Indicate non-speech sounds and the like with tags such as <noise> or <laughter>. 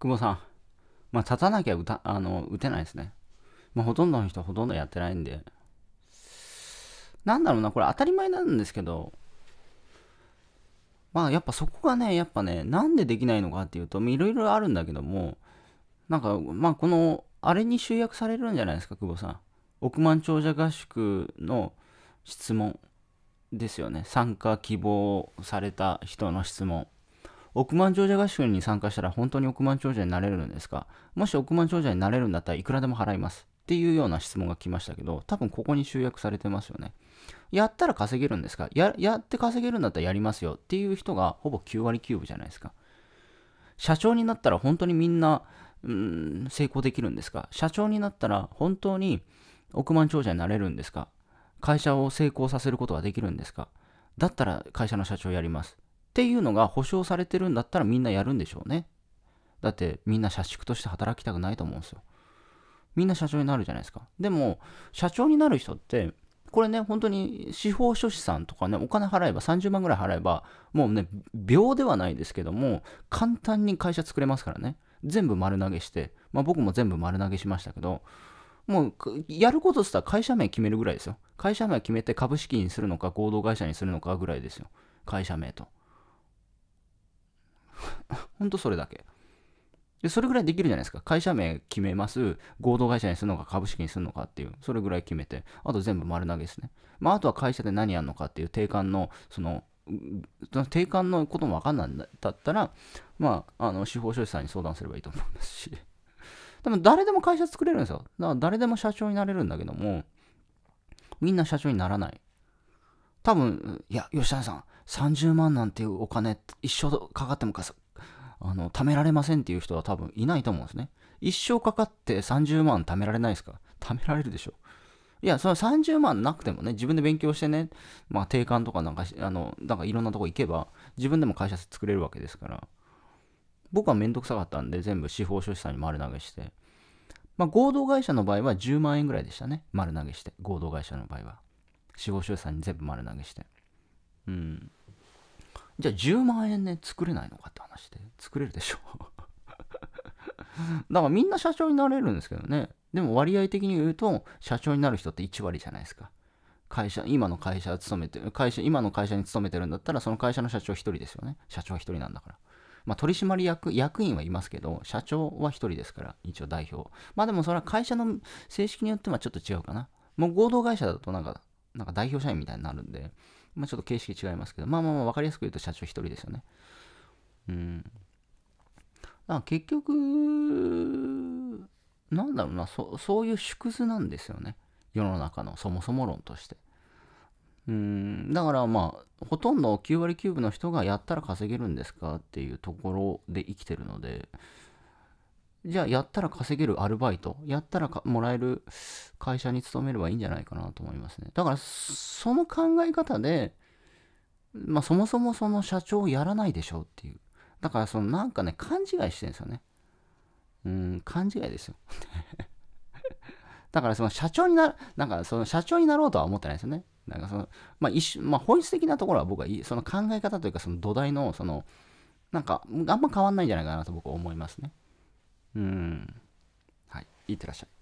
久保さん。まあ、立たなきゃ打たあの打てないですね。まあ、ほとんどの人ほとんどやってないんで。なんだろうな、これ当たり前なんですけど、まあやっぱそこがね、やっぱね、なんでできないのかっていうと、いろいろあるんだけども、なんか、まあこの、あれに集約されるんじゃないですか、久保さん。億万長者合宿の質問ですよね。参加希望された人の質問。億万長者合宿に参加したら本当に億万長者になれるんですかもし億万長者になれるんだったらいくらでも払います。っていうような質問が来ましたけど、多分ここに集約されてますよね。やったら稼げるんですかややって稼げるんだったらやりますよっていう人がほぼ9割9分じゃないですか。社長になったら本当にみんな、うん、成功できるんですか社長になったら本当に億万長者になれるんですか会社を成功させることができるんですかだったら会社の社長やります。っていうのが保証されてるんだったらみんなやるんでしょうね。だってみんな社畜として働きたくないと思うんですよ。みんな社長になるじゃないですか。でも、社長になる人って、これね、本当に司法書士さんとかね、お金払えば、30万ぐらい払えば、もうね、秒ではないですけども、簡単に会社作れますからね。全部丸投げして、まあ僕も全部丸投げしましたけど、もう、やることしたら会社名決めるぐらいですよ。会社名決めて株式にするのか、合同会社にするのかぐらいですよ。会社名と。<laughs> ほんとそれだけ。で、それぐらいできるじゃないですか。会社名決めます。合同会社にするのか株式にするのかっていう、それぐらい決めて、あと全部丸投げですね。まあ、あとは会社で何やるのかっていう定款の、その、定款のこともわかんないんだったら、まあ、あの、司法書士さんに相談すればいいと思いますし。<laughs> でも誰でも会社作れるんですよ。だから誰でも社長になれるんだけども、みんな社長にならない。多分、いや、吉谷さん、30万なんていうお金、一生かかってもかあの、貯められませんっていう人は多分いないと思うんですね。一生かかって30万貯められないですか貯められるでしょ。いや、その30万なくてもね、自分で勉強してね、まあ、定款とかなんか、あの、なんかいろんなとこ行けば、自分でも会社作れるわけですから。僕はめんどくさかったんで、全部司法書士さんに丸投げして。まあ、合同会社の場合は10万円ぐらいでしたね。丸投げして、合同会社の場合は。死後出産に全部丸投げしてうんじゃあ10万円で、ね、作れないのかって話で作れるでしょ <laughs> だからみんな社長になれるんですけどねでも割合的に言うと社長になる人って1割じゃないですか会社今の会社勤めて会社今の会社に勤めてるんだったらその会社の社長1人ですよね社長は1人なんだからまあ、取締役、役員はいますけど、社長は1人ですから、一応代表。まあでもそれは会社の正式によってはちょっと違うかな。もう合同会社だとなんかなんか代表社員みたいになるんで、まあ、ちょっと形式違いますけど、まあまあまあ分かりやすく言うと社長1人ですよね。うん。だから結局、なんだろうな、そそういう縮図なんですよね。世の中のそもそも論として。うん、だからまあ、ほとんど9割9分の人がやったら稼げるんですかっていうところで生きてるので、じゃあやったら稼げるアルバイト、やったらもらえる会社に勤めればいいんじゃないかなと思いますね。だから、その考え方で、まあそもそもその社長をやらないでしょうっていう。だからそのなんかね、勘違いしてるんですよね。うん、勘違いですよ。<laughs> だからその社長にな、なんかその社長になろうとは思ってないですよね。なんかその、まあ一種、まあ本質的なところは僕はいい、その考え方というかその土台の、その、なんかあんま変わんないんじゃないかなと僕は思いますね。うんはいいってらっしゃい